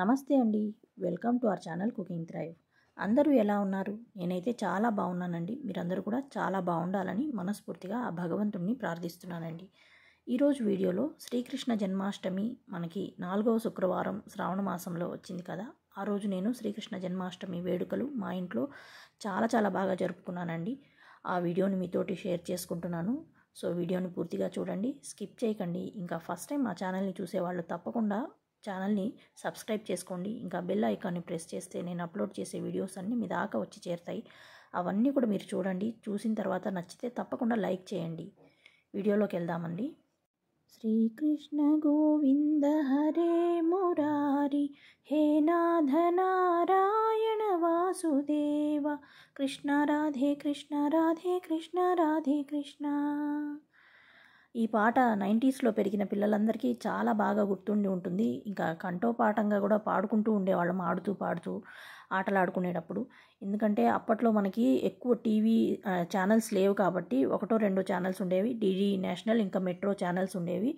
నమస్తే అండి welcome to our channel cooking thrive అందరూ ఎలా ఉన్నారు నేనైతే చాలా బాగున్నానండి మీరందరూ కూడా చాలా బాగుండాలని మనస్ఫూర్తిగా ఆ భగవంతుడిని ప్రార్థిస్తున్నానండి ఈరోజు వీడియోలో శ్రీకృష్ణ జన్మాష్టమి మనకి నాలుగవ శుక్రవారం శ్రావణ మాసంలో వచ్చింది కదా ఆ రోజు నేను శ్రీకృష్ణ జన్మాష్టమి వేడుకలు మా ఇంట్లో చాలా చాలా బాగా జరుపుకున్నానండి ఆ వీడియోని మీతోటి షేర్ చేసుకుంటున్నాను సో వీడియోని పూర్తిగా చూడండి స్కిప్ చేయకండి ఇంకా ఫస్ట్ టైం మా ఛానల్ని చూసేవాళ్ళు తప్పకుండా ఛానల్ని సబ్స్క్రైబ్ చేసుకోండి ఇంకా బెల్ ఐకాన్ని ప్రెస్ చేస్తే నేను అప్లోడ్ చేసే వీడియోస్ అన్నీ మీ దాకా వచ్చి చేరుతాయి అవన్నీ కూడా మీరు చూడండి చూసిన తర్వాత నచ్చితే తప్పకుండా లైక్ చేయండి వీడియోలోకి వెళ్దామండి శ్రీకృష్ణ గోవింద హరే మురారి హే నాథ నారాయణ వాసుదేవ కృష్ణ రాధే కృష్ణ రాధే కృష్ణ రాధే కృష్ణ ఈ పాట నైంటీస్లో పెరిగిన పిల్లలందరికీ చాలా బాగా గుర్తుండి ఉంటుంది ఇంకా కంఠోపాఠంగా కూడా పాడుకుంటూ ఉండేవాళ్ళం ఆడుతూ పాడుతూ ఆటలాడుకునేటప్పుడు ఎందుకంటే అప్పట్లో మనకి ఎక్కువ టీవీ ఛానల్స్ లేవు కాబట్టి ఒకటో రెండో ఛానల్స్ ఉండేవి డీడీ నేషనల్ ఇంకా మెట్రో ఛానల్స్ ఉండేవి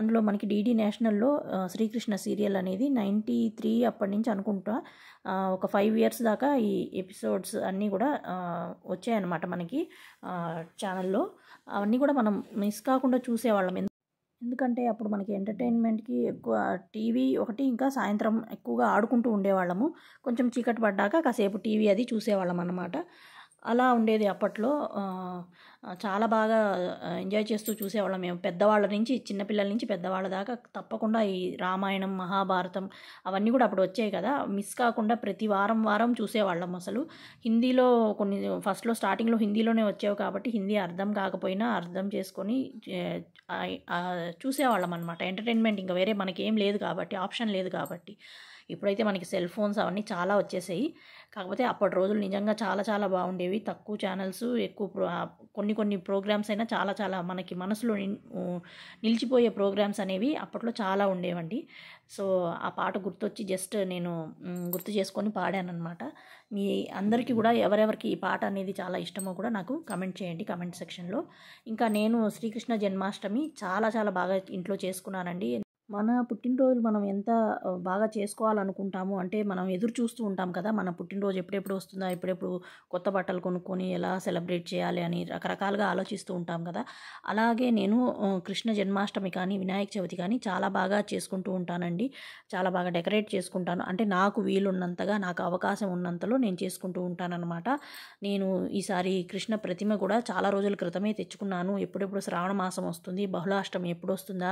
అందులో మనకి డీడీ నేషనల్లో శ్రీకృష్ణ సీరియల్ అనేది నైంటీ త్రీ అప్పటి నుంచి అనుకుంటా ఒక ఫైవ్ ఇయర్స్ దాకా ఈ ఎపిసోడ్స్ అన్నీ కూడా వచ్చాయన్నమాట మనకి ఛానల్లో అవన్నీ కూడా మనం మిస్ కాకుండా చూసేవాళ్ళం ఎందుకంటే అప్పుడు మనకి ఎంటర్టైన్మెంట్కి ఎక్కువ టీవీ ఒకటి ఇంకా సాయంత్రం ఎక్కువగా ఆడుకుంటూ ఉండేవాళ్ళము కొంచెం చీకటి పడ్డాక కాసేపు టీవీ అది చూసేవాళ్ళం అన్నమాట అలా ఉండేది అప్పట్లో చాలా బాగా ఎంజాయ్ చేస్తూ చూసేవాళ్ళం మేము పెద్దవాళ్ళ నుంచి చిన్నపిల్లల నుంచి పెద్దవాళ్ళ దాకా తప్పకుండా ఈ రామాయణం మహాభారతం అవన్నీ కూడా అప్పుడు వచ్చాయి కదా మిస్ కాకుండా ప్రతి వారం వారం చూసేవాళ్ళం అసలు హిందీలో కొన్ని ఫస్ట్లో స్టార్టింగ్లో హిందీలోనే వచ్చావు కాబట్టి హిందీ అర్థం కాకపోయినా అర్థం చేసుకొని చూసేవాళ్ళం అనమాట ఎంటర్టైన్మెంట్ ఇంకా వేరే మనకేం లేదు కాబట్టి ఆప్షన్ లేదు కాబట్టి ఇప్పుడైతే మనకి సెల్ ఫోన్స్ అవన్నీ చాలా వచ్చేసాయి కాకపోతే అప్పటి రోజులు నిజంగా చాలా చాలా బాగుండేవి తక్కువ ఛానల్స్ ఎక్కువ కొన్ని కొన్ని ప్రోగ్రామ్స్ అయినా చాలా చాలా మనకి మనసులో నిలిచిపోయే ప్రోగ్రామ్స్ అనేవి అప్పట్లో చాలా ఉండేవండి సో ఆ పాట గుర్తొచ్చి జస్ట్ నేను గుర్తు చేసుకొని పాడానమాట మీ అందరికీ కూడా ఎవరెవరికి ఈ పాట అనేది చాలా ఇష్టమో కూడా నాకు కమెంట్ చేయండి కమెంట్ సెక్షన్లో ఇంకా నేను శ్రీకృష్ణ జన్మాష్టమి చాలా చాలా బాగా ఇంట్లో చేసుకున్నానండి మన పుట్టినరోజులు మనం ఎంత బాగా చేసుకోవాలనుకుంటాము అంటే మనం ఎదురు చూస్తూ ఉంటాం కదా మన పుట్టినరోజు ఎప్పుడెప్పుడు వస్తుందా ఎప్పుడెప్పుడు కొత్త బట్టలు కొనుక్కొని ఎలా సెలబ్రేట్ చేయాలి అని రకరకాలుగా ఆలోచిస్తూ ఉంటాం కదా అలాగే నేను కృష్ణ జన్మాష్టమి కానీ వినాయక చవితి కానీ చాలా బాగా చేసుకుంటూ ఉంటానండి చాలా బాగా డెకరేట్ చేసుకుంటాను అంటే నాకు వీలున్నంతగా నాకు అవకాశం ఉన్నంతలో నేను చేసుకుంటూ ఉంటానన్నమాట నేను ఈసారి కృష్ణ ప్రతిమ కూడా చాలా రోజుల క్రితమే తెచ్చుకున్నాను ఎప్పుడెప్పుడు శ్రావణ మాసం వస్తుంది బహుళాష్టమి ఎప్పుడు వస్తుందా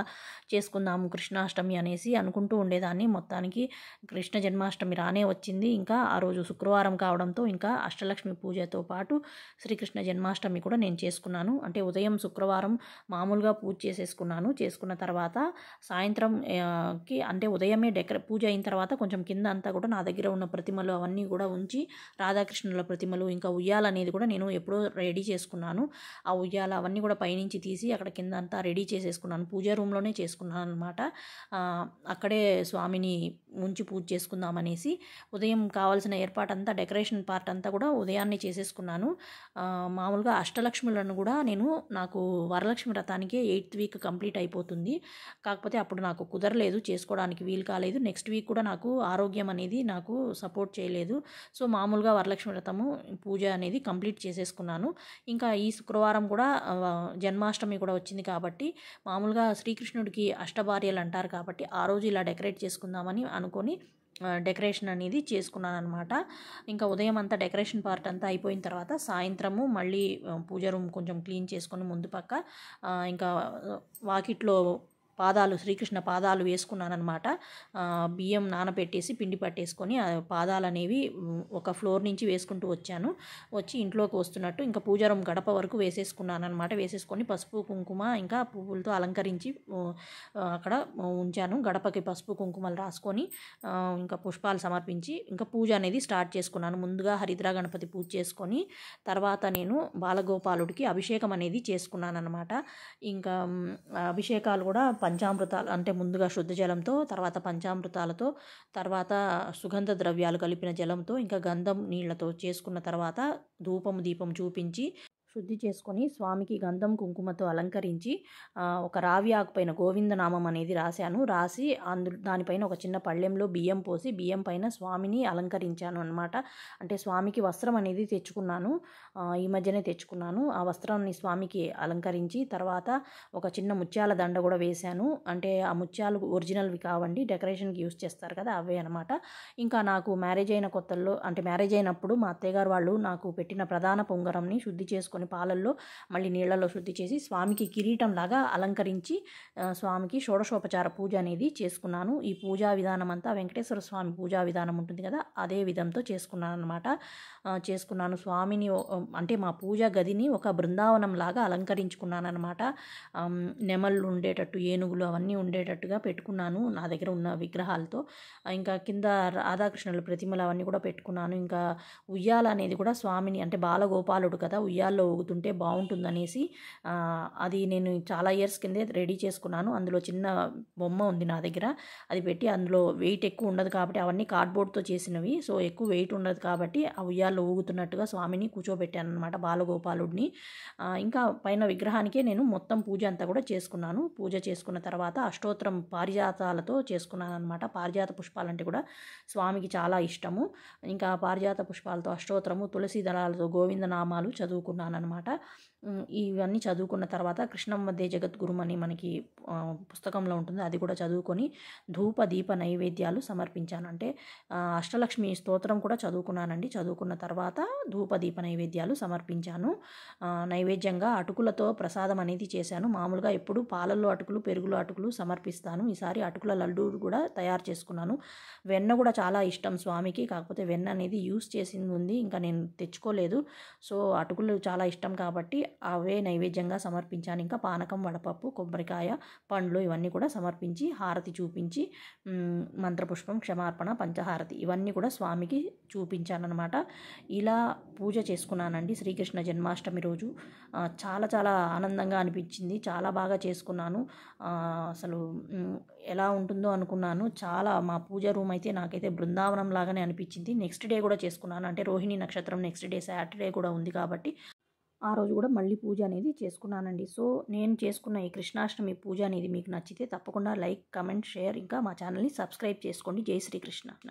చేసుకుందాము కృష్ణాష్టమి అనేసి అనుకుంటూ ఉండేదాన్ని మొత్తానికి కృష్ణ జన్మాష్టమి రానే వచ్చింది ఇంకా ఆ రోజు శుక్రవారం కావడంతో ఇంకా అష్టలక్ష్మి పూజతో పాటు శ్రీకృష్ణ జన్మాష్టమి కూడా నేను చేసుకున్నాను అంటే ఉదయం శుక్రవారం మామూలుగా పూజ చేసేసుకున్నాను చేసుకున్న తర్వాత సాయంత్రంకి అంటే ఉదయమే డెకరే పూజ అయిన తర్వాత కొంచెం కింద అంతా కూడా నా దగ్గర ఉన్న ప్రతిమలు అవన్నీ కూడా ఉంచి రాధాకృష్ణుల ప్రతిమలు ఇంకా ఉయ్యాల అనేది కూడా నేను ఎప్పుడో రెడీ చేసుకున్నాను ఆ ఉయ్యాల అవన్నీ కూడా పైనుంచి తీసి అక్కడ కింద అంతా రెడీ చేసేసుకున్నాను పూజ రూమ్లోనే చేసుకున్నాను అనమాట అక్కడే స్వామిని ఉంచి పూజ చేసుకుందాం అనేసి ఉదయం కావాల్సిన ఏర్పాటు అంతా డెకరేషన్ పార్ట్ అంతా కూడా ఉదయాన్నే చేసేసుకున్నాను మామూలుగా అష్టలక్ష్ములను కూడా నేను నాకు వరలక్ష్మి వ్రతానికి ఎయిత్ వీక్ కంప్లీట్ అయిపోతుంది కాకపోతే అప్పుడు నాకు కుదరలేదు చేసుకోవడానికి వీలు కాలేదు నెక్స్ట్ వీక్ కూడా నాకు ఆరోగ్యం అనేది నాకు సపోర్ట్ చేయలేదు సో మామూలుగా వరలక్ష్మి వ్రతము పూజ అనేది కంప్లీట్ చేసేసుకున్నాను ఇంకా ఈ శుక్రవారం కూడా జన్మాష్టమి కూడా వచ్చింది కాబట్టి మామూలుగా శ్రీకృష్ణుడికి అష్టభార్యలు అంటారు కాబట్టి ఆ రోజు ఇలా డెకరేట్ చేసుకుందామని అనుకొని డెకరేషన్ అనేది చేసుకున్నాను అనమాట ఇంకా ఉదయం అంతా డెకరేషన్ పార్ట్ అంతా అయిపోయిన తర్వాత సాయంత్రము మళ్ళీ పూజ రూమ్ కొంచెం క్లీన్ చేసుకొని ముందు పక్క ఇంకా వాకిట్లో పాదాలు శ్రీకృష్ణ పాదాలు వేసుకున్నానమాట బియ్యం నానబెట్టేసి పిండి పట్టేసుకొని పాదాలు అనేవి ఒక ఫ్లోర్ నుంచి వేసుకుంటూ వచ్చాను వచ్చి ఇంట్లోకి వస్తున్నట్టు ఇంకా పూజారం గడప వరకు వేసేసుకున్నానమాట వేసేసుకొని పసుపు కుంకుమ ఇంకా పువ్వులతో అలంకరించి అక్కడ ఉంచాను గడపకి పసుపు కుంకుమలు రాసుకొని ఇంకా పుష్పాలు సమర్పించి ఇంకా పూజ అనేది స్టార్ట్ చేసుకున్నాను ముందుగా హరిద్రా గణపతి పూజ చేసుకొని తర్వాత నేను బాలగోపాలుడికి అభిషేకం అనేది చేసుకున్నాను అనమాట ఇంకా అభిషేకాలు కూడా పంచామృతాలు అంటే ముందుగా శుద్ధ జలంతో తర్వాత పంచామృతాలతో తర్వాత సుగంధ ద్రవ్యాలు కలిపిన జలంతో ఇంకా గంధం నీళ్లతో చేసుకున్న తర్వాత ధూపం దీపం చూపించి శుద్ధి చేసుకొని స్వామికి గంధం కుంకుమతో అలంకరించి ఒక రావి ఆకుపైన గోవిందనామం అనేది రాశాను రాసి అందు దానిపైన ఒక చిన్న పళ్ళెంలో బియ్యం పోసి బియ్యం పైన స్వామిని అలంకరించాను అనమాట అంటే స్వామికి వస్త్రం అనేది తెచ్చుకున్నాను ఈ మధ్యనే తెచ్చుకున్నాను ఆ వస్త్రాన్ని స్వామికి అలంకరించి తర్వాత ఒక చిన్న ముత్యాల దండ కూడా వేశాను అంటే ఆ ముత్యాలు ఒరిజినల్వి కావండి డెకరేషన్కి యూస్ చేస్తారు కదా అవే అనమాట ఇంకా నాకు మ్యారేజ్ అయిన కొత్తల్లో అంటే మ్యారేజ్ అయినప్పుడు మా అత్తయ్య గారు వాళ్ళు నాకు పెట్టిన ప్రధాన పొంగరంని శుద్ధి చేసుకుని తీసుకొని పాలల్లో మళ్ళీ నీళ్లలో శుద్ధి చేసి స్వామికి కిరీటం లాగా అలంకరించి స్వామికి షోడశోపచార పూజ అనేది చేసుకున్నాను ఈ పూజా విధానం అంతా వెంకటేశ్వర స్వామి పూజా విధానం ఉంటుంది కదా అదే విధంతో చేసుకున్నాను అనమాట చేసుకున్నాను స్వామిని అంటే మా పూజా గదిని ఒక బృందావనం లాగా అలంకరించుకున్నాను అనమాట నెమళ్ళు ఉండేటట్టు ఏనుగులు అవన్నీ ఉండేటట్టుగా పెట్టుకున్నాను నా దగ్గర ఉన్న విగ్రహాలతో ఇంకా కింద రాధాకృష్ణుల ప్రతిమలు అవన్నీ కూడా పెట్టుకున్నాను ఇంకా ఉయ్యాల అనేది కూడా స్వామిని అంటే బాలగోపాలుడు కదా ఉయ్యాల్లో ఊగుతుంటే బాగుంటుందనేసి అది నేను చాలా ఇయర్స్ కిందే రెడీ చేసుకున్నాను అందులో చిన్న బొమ్మ ఉంది నా దగ్గర అది పెట్టి అందులో వెయిట్ ఎక్కువ ఉండదు కాబట్టి అవన్నీ కార్డ్బోర్డ్తో చేసినవి సో ఎక్కువ వెయిట్ ఉండదు కాబట్టి ఆ ఉయ్యాల్లో ఊగుతున్నట్టుగా స్వామిని కూర్చోబెట్టాను అనమాట బాలగోపాలుడిని ఇంకా పైన విగ్రహానికే నేను మొత్తం పూజ అంతా కూడా చేసుకున్నాను పూజ చేసుకున్న తర్వాత అష్టోత్తరం పారిజాతాలతో చేసుకున్నాను అనమాట పారిజాత పుష్పాలంటే కూడా స్వామికి చాలా ఇష్టము ఇంకా పారిజాత పుష్పాలతో అష్టోత్తరము తులసి దళాలతో గోవిందనామాలు చదువుకున్నాను అనమాట ఇవన్నీ చదువుకున్న తర్వాత దే జగద్గురు అని మనకి పుస్తకంలో ఉంటుంది అది కూడా చదువుకొని ధూప దీప నైవేద్యాలు సమర్పించాను అంటే అష్టలక్ష్మి స్తోత్రం కూడా చదువుకున్నానండి చదువుకున్న తర్వాత ధూప దీప నైవేద్యాలు సమర్పించాను నైవేద్యంగా అటుకులతో ప్రసాదం అనేది చేశాను మామూలుగా ఎప్పుడు పాలల్లో అటుకులు పెరుగులో అటుకులు సమర్పిస్తాను ఈసారి అటుకుల లడ్డు కూడా తయారు చేసుకున్నాను వెన్న కూడా చాలా ఇష్టం స్వామికి కాకపోతే వెన్న అనేది యూస్ చేసింది ఉంది ఇంకా నేను తెచ్చుకోలేదు సో అటుకులు చాలా ఇష్టం కాబట్టి అవే నైవేద్యంగా సమర్పించాను ఇంకా పానకం వడపప్పు కొబ్బరికాయ పండ్లు ఇవన్నీ కూడా సమర్పించి హారతి చూపించి మంత్రపుష్పం క్షమార్పణ పంచహారతి ఇవన్నీ కూడా స్వామికి చూపించానమాట ఇలా పూజ చేసుకున్నానండి శ్రీకృష్ణ జన్మాష్టమి రోజు చాలా చాలా ఆనందంగా అనిపించింది చాలా బాగా చేసుకున్నాను అసలు ఎలా ఉంటుందో అనుకున్నాను చాలా మా పూజ రూమ్ అయితే నాకైతే బృందావనం లాగానే అనిపించింది నెక్స్ట్ డే కూడా చేసుకున్నాను అంటే రోహిణి నక్షత్రం నెక్స్ట్ డే సాటర్డే కూడా ఉంది కాబట్టి ఆ రోజు కూడా మళ్ళీ పూజ అనేది చేసుకున్నానండి సో నేను చేసుకున్న ఈ కృష్ణాష్టమి పూజ అనేది మీకు నచ్చితే తప్పకుండా లైక్ కమెంట్ షేర్ ఇంకా మా ఛానల్ని సబ్స్క్రైబ్ చేసుకోండి జై శ్రీకృష్ణ